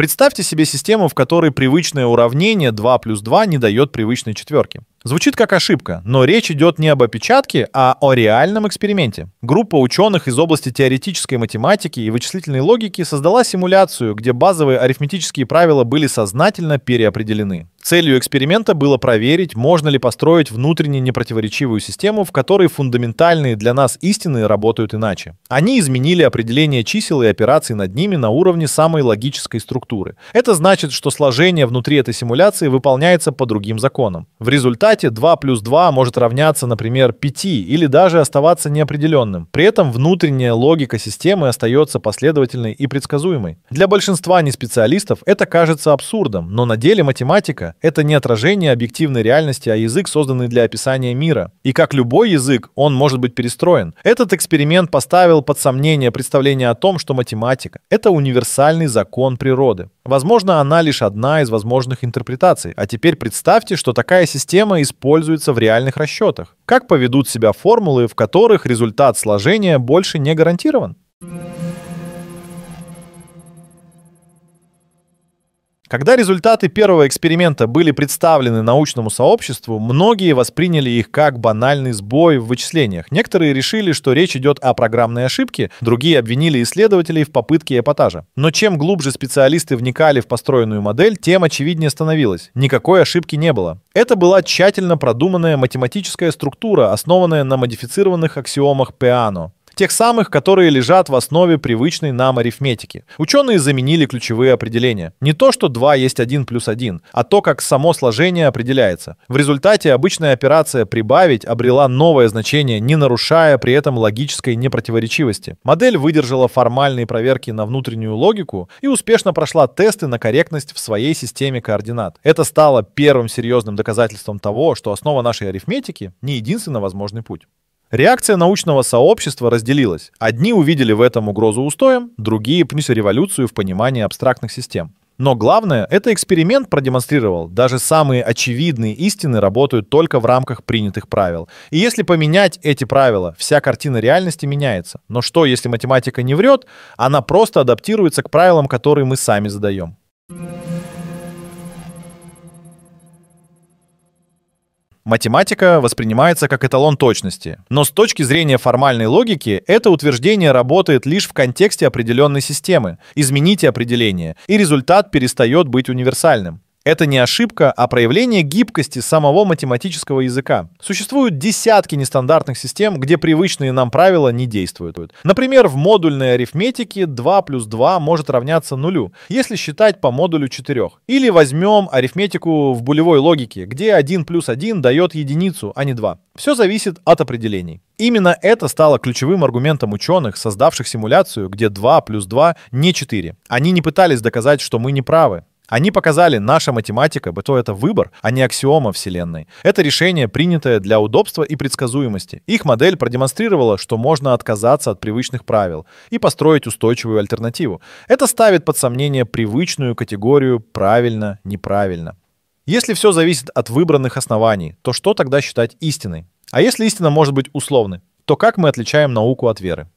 Представьте себе систему, в которой привычное уравнение 2 плюс 2 не дает привычной четверки. Звучит как ошибка, но речь идет не об опечатке, а о реальном эксперименте. Группа ученых из области теоретической математики и вычислительной логики создала симуляцию, где базовые арифметические правила были сознательно переопределены. Целью эксперимента было проверить, можно ли построить внутренне непротиворечивую систему, в которой фундаментальные для нас истины работают иначе. Они изменили определение чисел и операций над ними на уровне самой логической структуры. Это значит, что сложение внутри этой симуляции выполняется по другим законам. В результате 2 плюс 2 может равняться, например, 5 или даже оставаться неопределенным. При этом внутренняя логика системы остается последовательной и предсказуемой. Для большинства неспециалистов это кажется абсурдом, но на деле математика это не отражение объективной реальности, а язык, созданный для описания мира. И как любой язык, он может быть перестроен. Этот эксперимент поставил под сомнение представление о том, что математика — это универсальный закон природы. Возможно, она лишь одна из возможных интерпретаций. А теперь представьте, что такая система используется в реальных расчетах. Как поведут себя формулы, в которых результат сложения больше не гарантирован? Когда результаты первого эксперимента были представлены научному сообществу, многие восприняли их как банальный сбой в вычислениях. Некоторые решили, что речь идет о программной ошибке, другие обвинили исследователей в попытке эпатажа. Но чем глубже специалисты вникали в построенную модель, тем очевиднее становилось. Никакой ошибки не было. Это была тщательно продуманная математическая структура, основанная на модифицированных аксиомах Пеано тех самых, которые лежат в основе привычной нам арифметики. Ученые заменили ключевые определения. Не то, что 2 есть 1 плюс 1, а то, как само сложение определяется. В результате обычная операция «прибавить» обрела новое значение, не нарушая при этом логической непротиворечивости. Модель выдержала формальные проверки на внутреннюю логику и успешно прошла тесты на корректность в своей системе координат. Это стало первым серьезным доказательством того, что основа нашей арифметики не единственно возможный путь. Реакция научного сообщества разделилась. Одни увидели в этом угрозу устоям, другие принесли революцию в понимании абстрактных систем. Но главное, это эксперимент продемонстрировал. Даже самые очевидные истины работают только в рамках принятых правил. И если поменять эти правила, вся картина реальности меняется. Но что, если математика не врет? Она просто адаптируется к правилам, которые мы сами задаем. математика воспринимается как эталон точности. Но с точки зрения формальной логики, это утверждение работает лишь в контексте определенной системы. Измените определение, и результат перестает быть универсальным. Это не ошибка, а проявление гибкости самого математического языка. Существуют десятки нестандартных систем, где привычные нам правила не действуют. Например, в модульной арифметике 2 плюс 2 может равняться нулю, если считать по модулю 4. Или возьмем арифметику в булевой логике, где 1 плюс 1 дает единицу, а не 2. Все зависит от определений. Именно это стало ключевым аргументом ученых, создавших симуляцию, где 2 плюс 2 не 4. Они не пытались доказать, что мы не правы. Они показали, наша математика, БТО — это выбор, а не аксиома Вселенной. Это решение, принятое для удобства и предсказуемости. Их модель продемонстрировала, что можно отказаться от привычных правил и построить устойчивую альтернативу. Это ставит под сомнение привычную категорию «правильно-неправильно». Если все зависит от выбранных оснований, то что тогда считать истиной? А если истина может быть условной, то как мы отличаем науку от веры?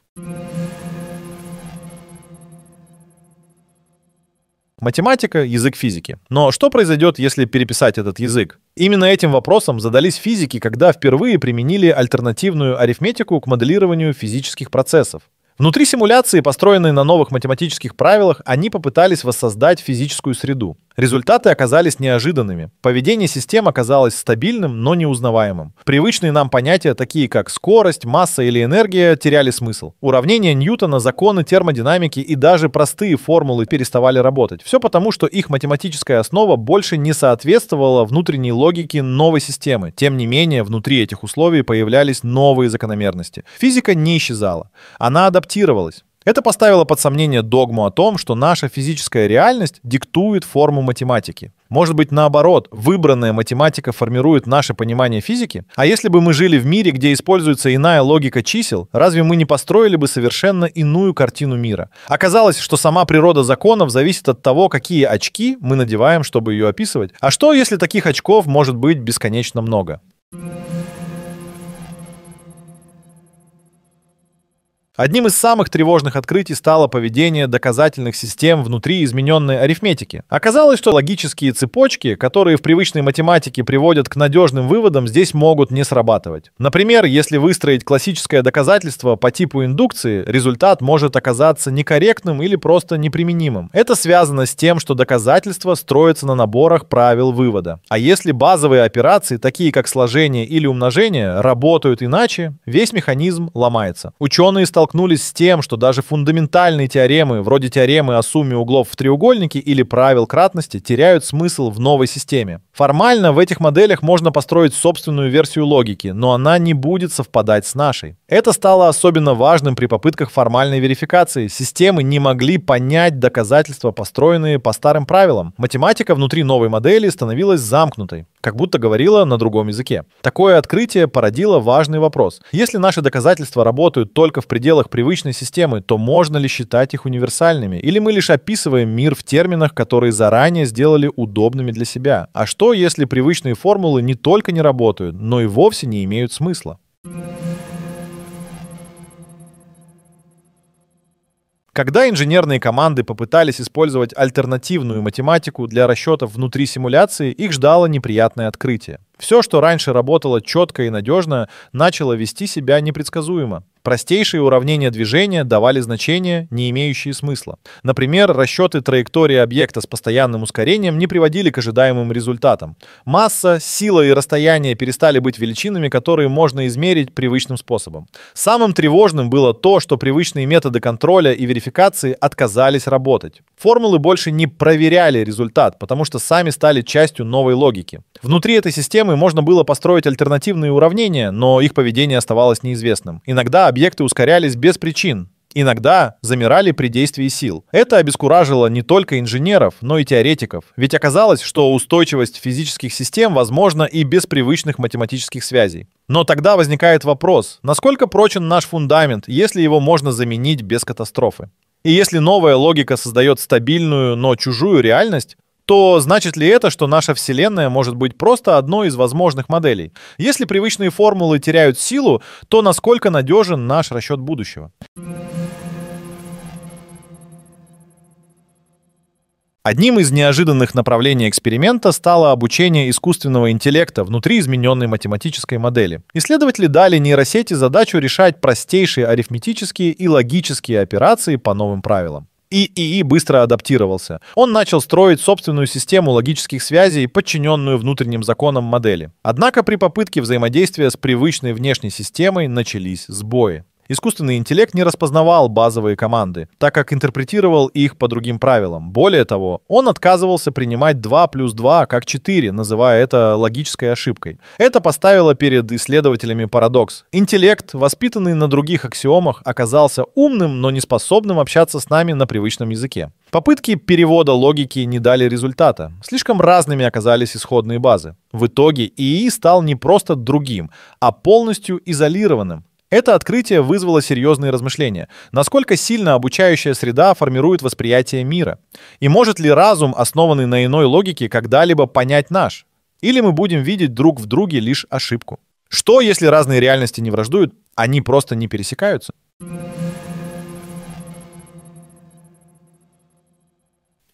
математика, язык физики. Но что произойдет, если переписать этот язык? Именно этим вопросом задались физики, когда впервые применили альтернативную арифметику к моделированию физических процессов. Внутри симуляции, построенной на новых математических правилах, они попытались воссоздать физическую среду. Результаты оказались неожиданными. Поведение систем оказалось стабильным, но неузнаваемым. Привычные нам понятия, такие как скорость, масса или энергия, теряли смысл. Уравнения Ньютона, законы термодинамики и даже простые формулы переставали работать. Все потому, что их математическая основа больше не соответствовала внутренней логике новой системы. Тем не менее, внутри этих условий появлялись новые закономерности. Физика не исчезала. Она адаптировалась. Это поставило под сомнение догму о том, что наша физическая реальность диктует форму математики. Может быть, наоборот, выбранная математика формирует наше понимание физики? А если бы мы жили в мире, где используется иная логика чисел, разве мы не построили бы совершенно иную картину мира? Оказалось, что сама природа законов зависит от того, какие очки мы надеваем, чтобы ее описывать. А что, если таких очков может быть бесконечно много? Одним из самых тревожных открытий стало поведение доказательных систем внутри измененной арифметики. Оказалось, что логические цепочки, которые в привычной математике приводят к надежным выводам, здесь могут не срабатывать. Например, если выстроить классическое доказательство по типу индукции, результат может оказаться некорректным или просто неприменимым. Это связано с тем, что доказательство строится на наборах правил вывода. А если базовые операции, такие как сложение или умножение, работают иначе, весь механизм ломается. Ученые стал столкнулись с тем, что даже фундаментальные теоремы, вроде теоремы о сумме углов в треугольнике или правил кратности, теряют смысл в новой системе. Формально в этих моделях можно построить собственную версию логики, но она не будет совпадать с нашей. Это стало особенно важным при попытках формальной верификации. Системы не могли понять доказательства, построенные по старым правилам. Математика внутри новой модели становилась замкнутой, как будто говорила на другом языке. Такое открытие породило важный вопрос. Если наши доказательства работают только в пределах привычной системы, то можно ли считать их универсальными? Или мы лишь описываем мир в терминах, которые заранее сделали удобными для себя? А что, если привычные формулы не только не работают, но и вовсе не имеют смысла? Когда инженерные команды попытались использовать альтернативную математику для расчетов внутри симуляции, их ждало неприятное открытие. Все, что раньше работало четко и надежно, начало вести себя непредсказуемо. Простейшие уравнения движения давали значения, не имеющие смысла. Например, расчеты траектории объекта с постоянным ускорением не приводили к ожидаемым результатам. Масса, сила и расстояние перестали быть величинами, которые можно измерить привычным способом. Самым тревожным было то, что привычные методы контроля и верификации отказались работать. Формулы больше не проверяли результат, потому что сами стали частью новой логики. Внутри этой системы проблемы можно было построить альтернативные уравнения, но их поведение оставалось неизвестным. Иногда объекты ускорялись без причин, иногда замирали при действии сил. Это обескуражило не только инженеров, но и теоретиков. Ведь оказалось, что устойчивость физических систем возможна и без привычных математических связей. Но тогда возникает вопрос, насколько прочен наш фундамент, если его можно заменить без катастрофы? И если новая логика создает стабильную, но чужую реальность, то значит ли это, что наша Вселенная может быть просто одной из возможных моделей? Если привычные формулы теряют силу, то насколько надежен наш расчет будущего? Одним из неожиданных направлений эксперимента стало обучение искусственного интеллекта внутри измененной математической модели. Исследователи дали нейросети задачу решать простейшие арифметические и логические операции по новым правилам и ИИ быстро адаптировался. Он начал строить собственную систему логических связей, подчиненную внутренним законам модели. Однако при попытке взаимодействия с привычной внешней системой начались сбои. Искусственный интеллект не распознавал базовые команды, так как интерпретировал их по другим правилам. Более того, он отказывался принимать 2 плюс 2 как 4, называя это логической ошибкой. Это поставило перед исследователями парадокс. Интеллект, воспитанный на других аксиомах, оказался умным, но не способным общаться с нами на привычном языке. Попытки перевода логики не дали результата. Слишком разными оказались исходные базы. В итоге ИИ стал не просто другим, а полностью изолированным, это открытие вызвало серьезные размышления. Насколько сильно обучающая среда формирует восприятие мира? И может ли разум, основанный на иной логике, когда-либо понять наш? Или мы будем видеть друг в друге лишь ошибку? Что, если разные реальности не враждуют, они просто не пересекаются?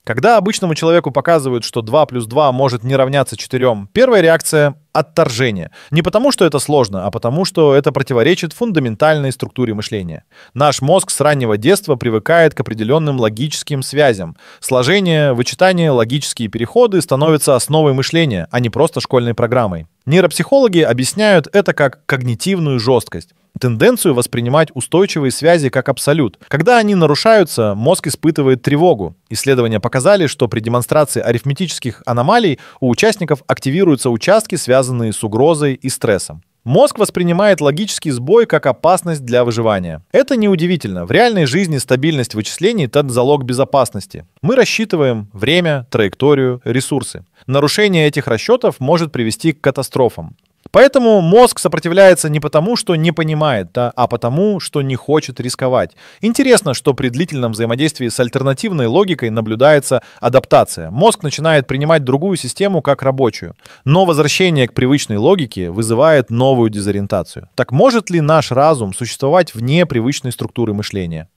Когда обычному человеку показывают, что 2 плюс 2 может не равняться 4, первая реакция — отторжение. Не потому, что это сложно, а потому, что это противоречит фундаментальной структуре мышления. Наш мозг с раннего детства привыкает к определенным логическим связям. Сложение, вычитание, логические переходы становятся основой мышления, а не просто школьной программой. Нейропсихологи объясняют это как когнитивную жесткость тенденцию воспринимать устойчивые связи как абсолют. Когда они нарушаются, мозг испытывает тревогу. Исследования показали, что при демонстрации арифметических аномалий у участников активируются участки, связанные с угрозой и стрессом. Мозг воспринимает логический сбой как опасность для выживания. Это неудивительно. В реальной жизни стабильность вычислений – это залог безопасности. Мы рассчитываем время, траекторию, ресурсы. Нарушение этих расчетов может привести к катастрофам. Поэтому мозг сопротивляется не потому, что не понимает, да, а потому, что не хочет рисковать. Интересно, что при длительном взаимодействии с альтернативной логикой наблюдается адаптация. Мозг начинает принимать другую систему как рабочую. Но возвращение к привычной логике вызывает новую дезориентацию. Так может ли наш разум существовать вне привычной структуры мышления?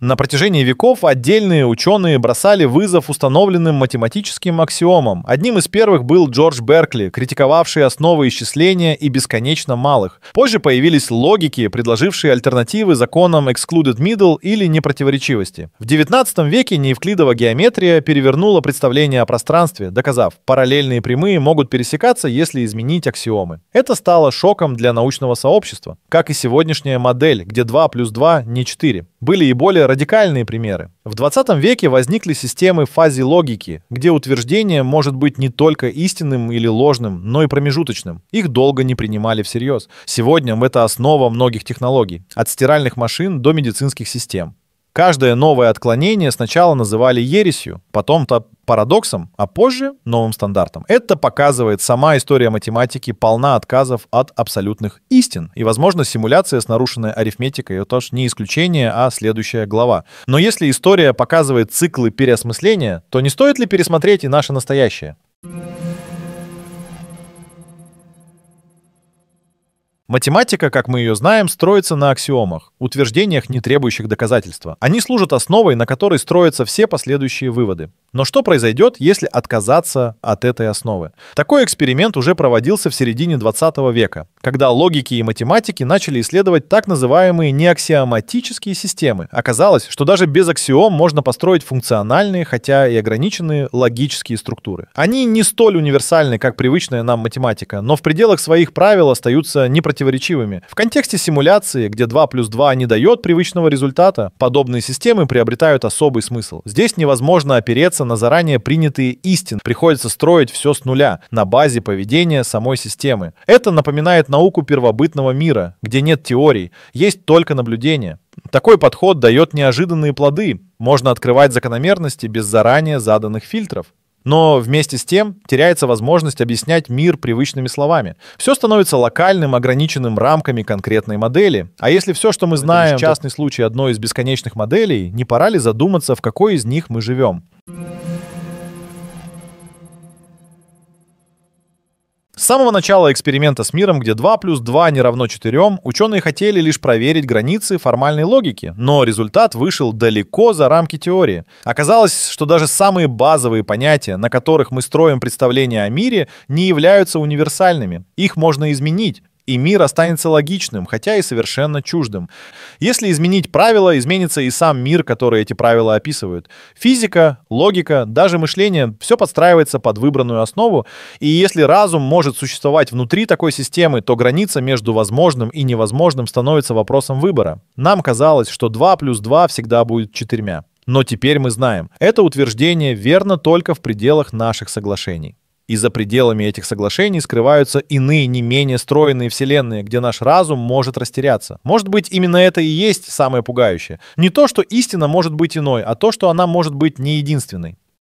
На протяжении веков отдельные ученые бросали вызов установленным математическим аксиомам. Одним из первых был Джордж Беркли, критиковавший основы исчисления и бесконечно малых. Позже появились логики, предложившие альтернативы законам excluded middle или непротиворечивости. В 19 веке неевклидова геометрия перевернула представление о пространстве, доказав, параллельные прямые могут пересекаться, если изменить аксиомы. Это стало шоком для научного сообщества, как и сегодняшняя модель, где 2 плюс 2 не 4. Были и более радикальные примеры. В 20 веке возникли системы фази-логики, где утверждение может быть не только истинным или ложным, но и промежуточным. Их долго не принимали всерьез. Сегодня это основа многих технологий, от стиральных машин до медицинских систем. Каждое новое отклонение сначала называли ересью, потом-то парадоксом, а позже — новым стандартом. Это показывает, сама история математики полна отказов от абсолютных истин. И, возможно, симуляция с нарушенной арифметикой — это тоже не исключение, а следующая глава. Но если история показывает циклы переосмысления, то не стоит ли пересмотреть и наше настоящее? Thank you Математика, как мы ее знаем, строится на аксиомах, утверждениях, не требующих доказательства. Они служат основой, на которой строятся все последующие выводы. Но что произойдет, если отказаться от этой основы? Такой эксперимент уже проводился в середине 20 века, когда логики и математики начали исследовать так называемые неаксиоматические системы. Оказалось, что даже без аксиом можно построить функциональные, хотя и ограниченные логические структуры. Они не столь универсальны, как привычная нам математика, но в пределах своих правил остаются непротивоположными противоречивыми. В контексте симуляции, где 2 плюс 2 не дает привычного результата, подобные системы приобретают особый смысл. Здесь невозможно опереться на заранее принятые истины, приходится строить все с нуля, на базе поведения самой системы. Это напоминает науку первобытного мира, где нет теорий, есть только наблюдения. Такой подход дает неожиданные плоды. Можно открывать закономерности без заранее заданных фильтров. Но вместе с тем теряется возможность объяснять мир привычными словами. Все становится локальным, ограниченным рамками конкретной модели. А если все, что мы знаем, частный случай одной из бесконечных моделей, не пора ли задуматься, в какой из них мы живем? С самого начала эксперимента с миром, где 2 плюс 2 не равно 4, ученые хотели лишь проверить границы формальной логики, но результат вышел далеко за рамки теории. Оказалось, что даже самые базовые понятия, на которых мы строим представление о мире, не являются универсальными. Их можно изменить, и мир останется логичным, хотя и совершенно чуждым. Если изменить правила, изменится и сам мир, который эти правила описывают. Физика, логика, даже мышление — все подстраивается под выбранную основу, и если разум может существовать внутри такой системы, то граница между возможным и невозможным становится вопросом выбора. Нам казалось, что 2 плюс 2 всегда будет 4. Но теперь мы знаем, это утверждение верно только в пределах наших соглашений и за пределами этих соглашений скрываются иные, не менее стройные вселенные, где наш разум может растеряться. Может быть, именно это и есть самое пугающее. Не то, что истина может быть иной, а то, что она может быть не единственной.